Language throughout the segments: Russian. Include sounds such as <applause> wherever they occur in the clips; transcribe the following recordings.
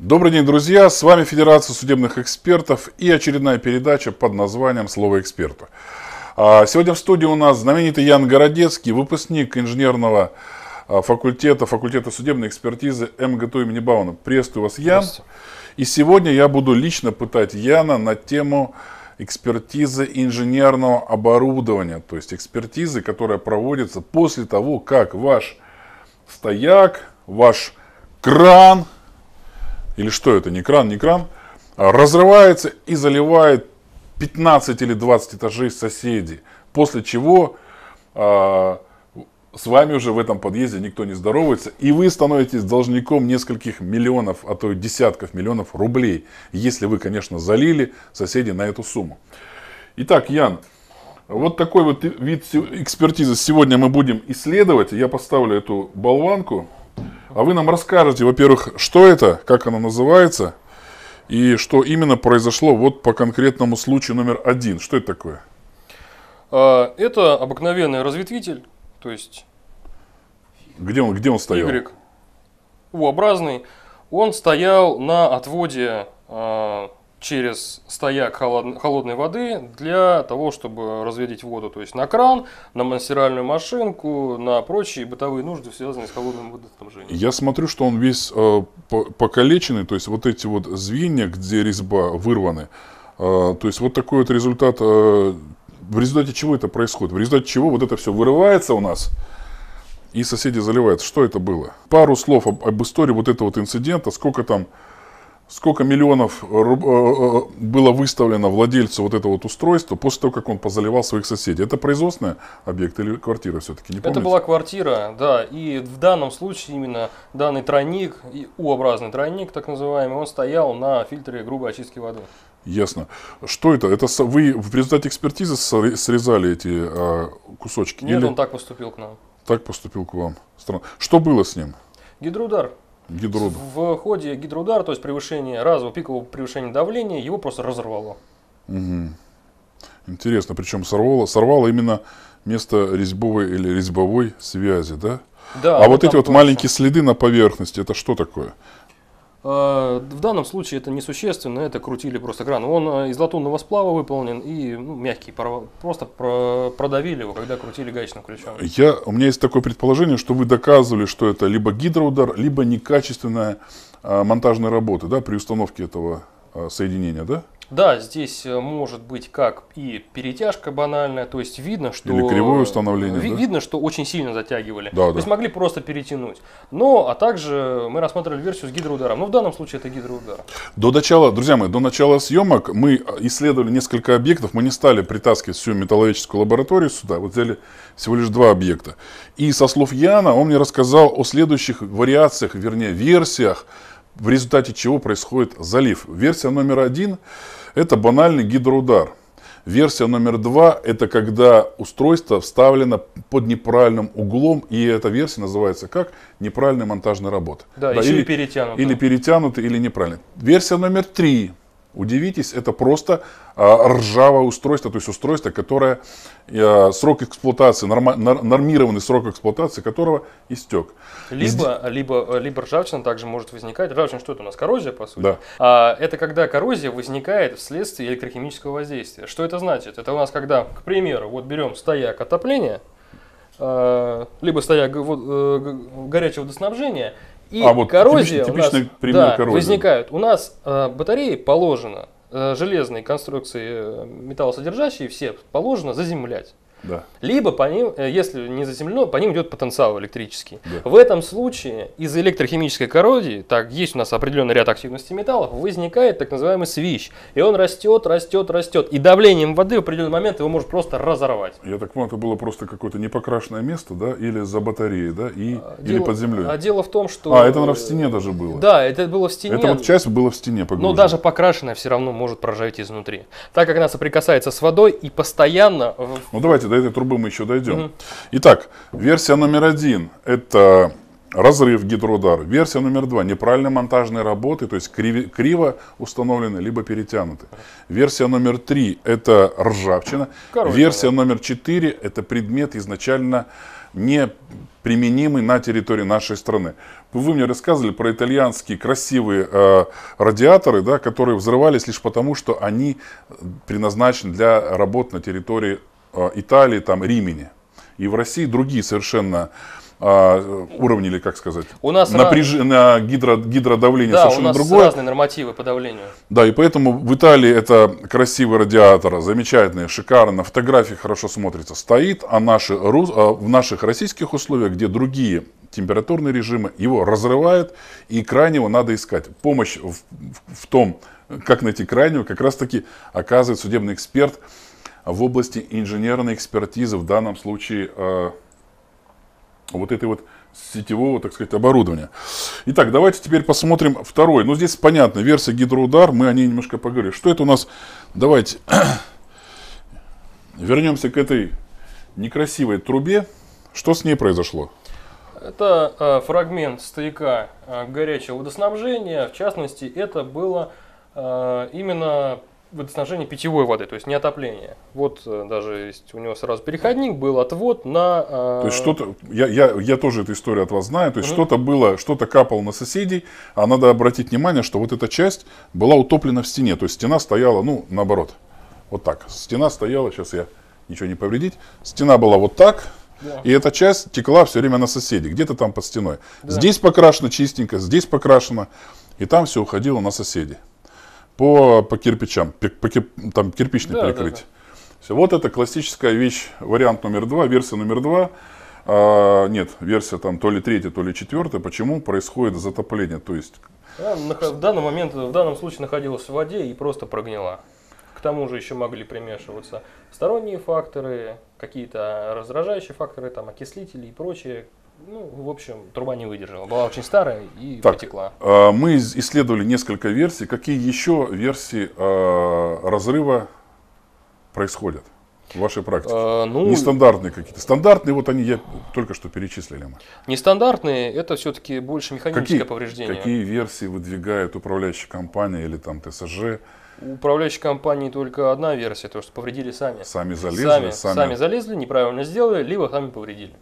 Добрый день, друзья! С вами Федерация судебных экспертов и очередная передача под названием «Слово эксперта». А, сегодня в студии у нас знаменитый Ян Городецкий, выпускник инженерного а, факультета, факультета судебной экспертизы МГТУ имени Бауна. Приветствую вас, Ян. И сегодня я буду лично пытать Яна на тему экспертизы инженерного оборудования, то есть экспертизы, которая проводится после того, как ваш стояк, ваш кран – или что это, не кран, не кран, а разрывается и заливает 15 или 20 этажей соседей. После чего э, с вами уже в этом подъезде никто не здоровается, и вы становитесь должником нескольких миллионов, а то и десятков миллионов рублей, если вы, конечно, залили соседей на эту сумму. Итак, Ян, вот такой вот вид экспертизы сегодня мы будем исследовать. Я поставлю эту болванку. А вы нам расскажете, во-первых, что это, как она называется, и что именно произошло вот по конкретному случаю номер один. Что это такое? А, это обыкновенный разветвитель, то есть... Где он, где он стоял? Y, U-образный. Он стоял на отводе а, через стояк холодной воды для того, чтобы разведить воду, то есть на кран, на стиральную машинку, на прочие бытовые нужды, связанные с холодным водоснабжением. Я смотрю, что он весь э, покалеченный, то есть вот эти вот звенья, где резьба вырваны, э, то есть вот такой вот результат, э, в результате чего это происходит, в результате чего вот это все вырывается у нас, и соседи заливают. Что это было? Пару слов об, об истории вот этого вот инцидента, сколько там сколько миллионов э, э, э, было выставлено владельцу вот этого вот устройства после того, как он позаливал своих соседей. Это производственный объект или квартира все-таки? Не помните? Это была квартира, да. И в данном случае именно данный тройник, U-образный тройник, так называемый, он стоял на фильтре грубой очистки воды. Ясно. Что это? Это вы в результате экспертизы срезали эти а, кусочки? Нет, или... он так поступил к нам. Так поступил к вам. Странно. Что было с ним? Гидроудар. Гидроудар. В ходе гидроудара, то есть превышение разового пикового превышения давления, его просто разорвало. Угу. Интересно, причем сорвало, сорвало именно место резьбовой или резьбовой связи, да? Да. А вот, эти вот маленькие следы на поверхности, это что такое? А, в данном случае это несущественно, это крутили просто кран. Он а, из латунного сплава выполнен и ну, мягкий, просто продавили его, когда крутили гаечным ключом. Я, у меня есть такое предположение, что вы доказывали, что это либо гидроудар, либо некачественная а, монтажная работа да, при установке этого Э, соединения, да? Да, здесь э, может быть как и перетяжка банальная, то есть видно, что... Или кривое установление, ви- да? Видно, что очень сильно затягивали. Да, то да. есть могли просто перетянуть. Но, а также мы рассматривали версию с гидроударом. Но ну, в данном случае это гидроудар. До начала, друзья мои, до начала съемок мы э, исследовали несколько объектов. Мы не стали притаскивать всю металловедческую лабораторию сюда. Вот взяли всего лишь два объекта. И со слов Яна он мне рассказал о следующих вариациях, вернее версиях в результате чего происходит залив. Версия номер один – это банальный гидроудар. Версия номер два – это когда устройство вставлено под неправильным углом, и эта версия называется как неправильная монтажная работа. Да, да или, и перетянута. Или перетянута, или неправильно. Версия номер три Удивитесь, это просто а, ржавое устройство, то есть устройство, которое э, срок эксплуатации, нормированный срок эксплуатации которого истек. Либо, либо, либо ржавчина также может возникать. Ржавчина что это у нас? Коррозия, по сути. Да. А, это когда коррозия возникает вследствие электрохимического воздействия. Что это значит? Это у нас когда, к примеру, вот берем стояк отопления, а, либо стояк э, горячего водоснабжения, и а вот коррозия типичный, типичный у нас, пример да, коррозии. возникают. У нас э, батареи положено, э, железные конструкции э, металлосодержащие все положено заземлять. Да. Либо по ним, э, если не заземлено, по ним идет потенциал электрический. Да. В этом случае из электрохимической коррозии, так есть у нас определенный ряд активности металлов, возникает так называемый свищ. И он растет, растет, растет. И давлением воды в определенный момент его может просто разорвать. Я так понимаю, это было просто какое-то непокрашенное место, да, или за батареей, да, и, а, или дело, под землей. А дело в том, что... А, это в стене даже было. Да, это было в стене. Это вот часть была в стене погружена. Но даже покрашенная все равно может проржаветь изнутри. Так как она соприкасается с водой и постоянно... Ну давайте до этой трубы мы еще дойдем. Угу. Итак, версия номер один – это разрыв гидроудара. Версия номер два – неправильные монтажные работы, то есть криво, криво установлены, либо перетянуты. Версия номер три – это ржавчина. Короче, Версия да. номер четыре – это предмет изначально не применимый на территории нашей страны. Вы мне рассказывали про итальянские красивые э, радиаторы, да, которые взрывались лишь потому, что они предназначены для работ на территории Э, Италии, там, Римени. И в России другие совершенно а, э, уровни, или как сказать, у нас напряж... раз... на гидро... гидродавление да, совершенно у нас другое. разные нормативы по давлению. Да, и поэтому в Италии это красивый радиатор, замечательный, шикарно, фотографии хорошо смотрится, стоит, а наши, а в наших российских условиях, где другие температурные режимы, его разрывает, и крайнего надо искать. Помощь в, в том, как найти крайнего, как раз таки оказывает судебный эксперт, в области инженерной экспертизы, в данном случае э, вот этой вот сетевого, так сказать, оборудования. Итак, давайте теперь посмотрим второй. Ну, здесь понятно, версия гидроудар, мы о ней немножко поговорили. Что это у нас? Давайте <clears throat> вернемся к этой некрасивой трубе. Что с ней произошло? Это э, фрагмент стояка э, горячего водоснабжения. В частности, это было э, именно водоснабжение питьевой воды, то есть не отопление. Вот э, даже есть у него сразу переходник был отвод на. Э, то есть что-то я, я я тоже эту историю от вас знаю. То есть что-то было, что-то капало на соседей, а надо обратить внимание, что вот эта часть была утоплена в стене, то есть стена стояла, ну наоборот, вот так. Стена стояла, сейчас я ничего не повредить. Стена была вот так, да. И эта часть текла все время на соседей, где-то там под стеной. Да. Здесь покрашено чистенько, здесь покрашено, и там все уходило на соседей по, по кирпичам, по, по, там кирпичный да, перекрытие. Да, да. Все, вот это классическая вещь, вариант номер два, версия номер два. А, нет, версия там то ли третья, то ли четвертая. Почему происходит затопление? То есть... Она в данный момент, в данном случае находилась в воде и просто прогнила. К тому же еще могли примешиваться сторонние факторы, какие-то раздражающие факторы, там, окислители и прочее, ну, в общем, труба не выдержала. Была очень старая и так, потекла. А, мы исследовали несколько версий. Какие еще версии а, разрыва происходят в вашей практике? Э, ну, Нестандартные какие-то. Стандартные, вот они я только что перечислили. Мы. Нестандартные, это все-таки больше механическое какие, повреждение. Какие версии выдвигает управляющая компания или там ТСЖ? У управляющей компании только одна версия, то что повредили сами. Сами залезли, сами, сами... сами залезли, неправильно сделали, либо сами повредили.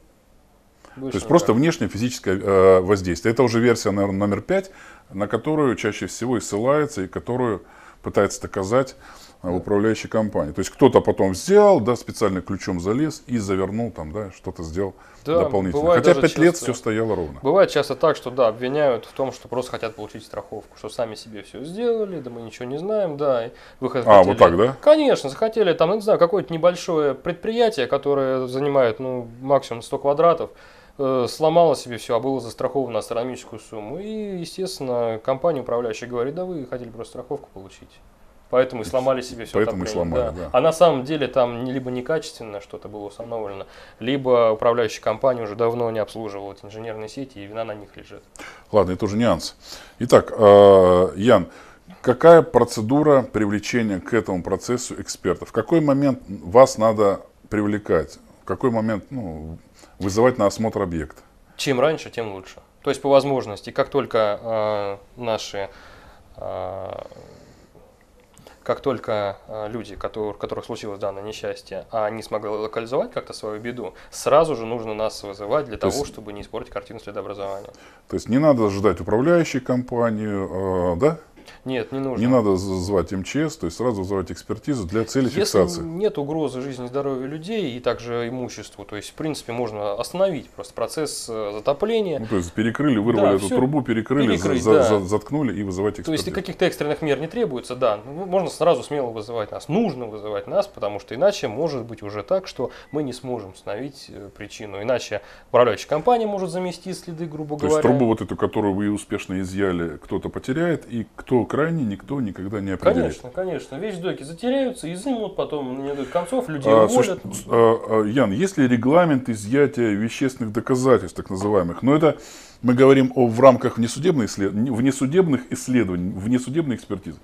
Выше, То есть да. просто внешнее физическое э, воздействие. Это уже версия, наверное, номер пять, на которую чаще всего и ссылается, и которую пытается доказать э, управляющая компания То есть кто-то потом взял, да, специально ключом залез и завернул там, да, что-то сделал да, дополнительно. Хотя пять лет все стояло ровно. Бывает часто так, что да, обвиняют в том, что просто хотят получить страховку, что сами себе все сделали, да мы ничего не знаем, да. И вы а, хотели, вот так, да? Конечно, захотели там, не знаю, какое-то небольшое предприятие, которое занимает, ну, максимум 100 квадратов, Э, сломала себе все, а было застраховано астрономическую сумму. И, естественно, компания управляющая говорит, да вы хотели просто страховку получить. Поэтому и сломали себе все. Поэтому и сломали, да. да. А на самом деле там либо некачественно что-то было установлено, либо управляющая компания уже давно не обслуживала эти инженерные сети, и вина на них лежит. Ладно, это уже нюанс. Итак, э, Ян, какая процедура привлечения к этому процессу экспертов? В какой момент вас надо привлекать? какой момент ну, вызывать на осмотр объект? Чем раньше, тем лучше. То есть по возможности, как только э, наши, э, как только а, люди, которые, которых случилось данное несчастье, а они смогли локализовать как-то свою беду, сразу же нужно нас вызывать для то того, есть, чтобы не испортить картину следообразования. То есть не надо ждать управляющей компанию, э, да? Нет, не нужно. Не надо звать МЧС, то есть сразу звать экспертизу для цели Если фиксации. нет угрозы жизни и здоровью людей и также имуществу, то есть, в принципе, можно остановить просто процесс э, затопления. Ну, то есть, перекрыли, вырвали да, эту трубу, перекрыли, перекрыть, за, да. за, заткнули и вызывать экспертизу. То есть, каких-то экстренных мер не требуется, да, ну, можно сразу смело вызывать нас. Нужно вызывать нас, потому что иначе может быть уже так, что мы не сможем остановить э, причину. Иначе управляющая компания может замести следы, грубо то говоря. То есть, трубу вот эту, которую вы успешно изъяли, кто-то потеряет, и кто крайне никто никогда не определит. Конечно, конечно. доки затеряются, изымут, потом не дают концов, людей а, уволят. Слушай, а, а, Ян, есть ли регламент изъятия вещественных доказательств, так называемых? Но ну, это мы говорим о, в рамках внесудебных, исслед... внесудебных исследований, внесудебной экспертизы.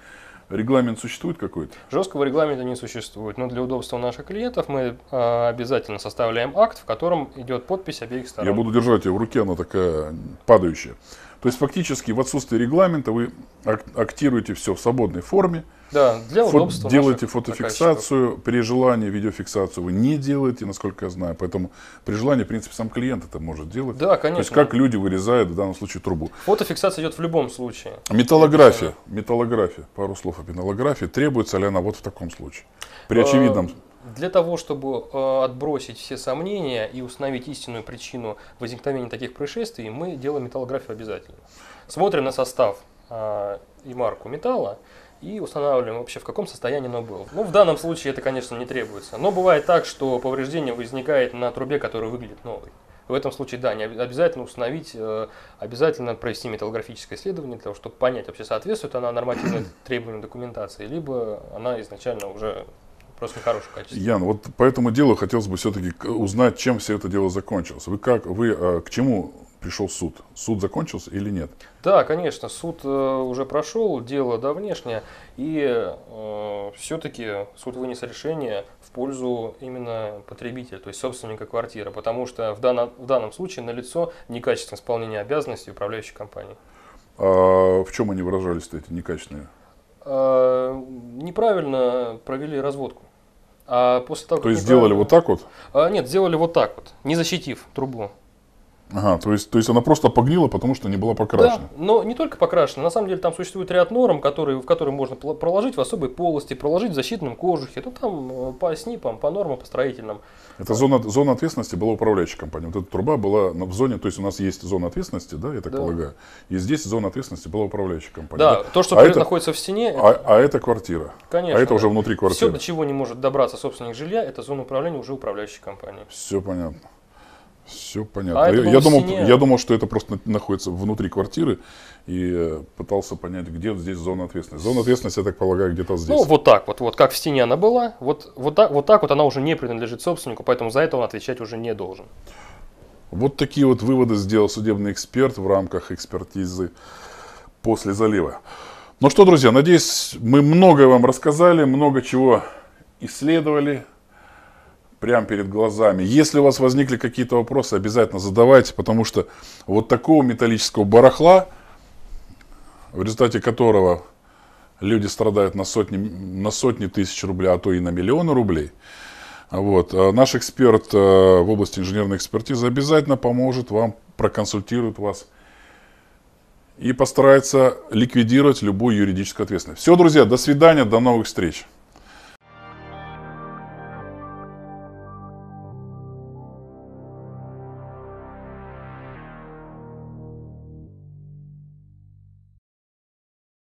Регламент существует какой-то? Жесткого регламента не существует, но для удобства наших клиентов мы э, обязательно составляем акт, в котором идет подпись обеих сторон. Я буду держать ее в руке, она такая падающая. То есть фактически в отсутствие регламента вы актируете все в свободной форме. Да, для удобства. делаете фотофиксацию, заказчиков. при желании видеофиксацию вы не делаете, насколько я знаю. Поэтому при желании, в принципе, сам клиент это может делать. Да, конечно. То есть как люди вырезают в данном случае трубу. Фотофиксация идет в любом случае. Металлография, металлография, пару слов о металлографии. Требуется ли она вот в таком случае? При а, очевидном для того, чтобы э, отбросить все сомнения и установить истинную причину возникновения таких происшествий, мы делаем металлографию обязательно. Смотрим на состав э, и марку металла и устанавливаем вообще, в каком состоянии оно было. Ну, в данном случае это, конечно, не требуется. Но бывает так, что повреждение возникает на трубе, которая выглядит новой. В этом случае, да, не обязательно установить, э, обязательно провести металлографическое исследование для того, чтобы понять, вообще соответствует она нормативным требованиям документации, либо она изначально уже просто нехорошего качества. Ян, вот по этому делу хотелось бы все-таки узнать, чем все это дело закончилось. Вы как, вы э, к чему пришел суд? Суд закончился или нет? Да, конечно, суд э, уже прошел, дело давнешнее, и э, все-таки суд вынес решение в пользу именно потребителя, то есть собственника квартиры, потому что в, данном в данном случае налицо некачественное исполнение обязанностей управляющей компании. А в чем они выражались, эти некачественные а, неправильно провели разводку. А после того, То есть сделали вот так вот? А, нет, сделали вот так вот, не защитив трубу. Ага, то есть, то есть она просто погнила, потому что не была покрашена. Да, но не только покрашена. На самом деле там существует ряд норм, которые, в которые можно проложить в особой полости, проложить в защитном кожухе. Ну там э, по СНИПам, по нормам, по строительным. Это зона, зона ответственности была управляющей компанией. Вот эта труба была в зоне, то есть у нас есть зона ответственности, да, я так да. полагаю. И здесь зона ответственности была управляющей компанией. Да, да? то, что а это, находится в стене. А, а это квартира. Конечно. А это да. уже внутри квартиры. Все, до чего не может добраться собственник жилья, это зона управления уже управляющей компании. Все понятно. Все понятно. А я, я, думал, я думал, что это просто находится внутри квартиры и э, пытался понять, где здесь зона ответственности. Зона ответственности, я так полагаю, где-то здесь. Ну, вот так вот, вот как в стене она была, вот, вот, так, вот так вот она уже не принадлежит собственнику, поэтому за это он отвечать уже не должен. Вот такие вот выводы сделал судебный эксперт в рамках экспертизы после залива. Ну что, друзья, надеюсь, мы многое вам рассказали, много чего исследовали, прямо перед глазами. Если у вас возникли какие-то вопросы, обязательно задавайте, потому что вот такого металлического барахла, в результате которого люди страдают на сотни, на сотни тысяч рублей, а то и на миллионы рублей, вот. Э, наш эксперт э, в области инженерной экспертизы обязательно поможет вам, проконсультирует вас и постарается ликвидировать любую юридическую ответственность. Все, друзья, до свидания, до новых встреч.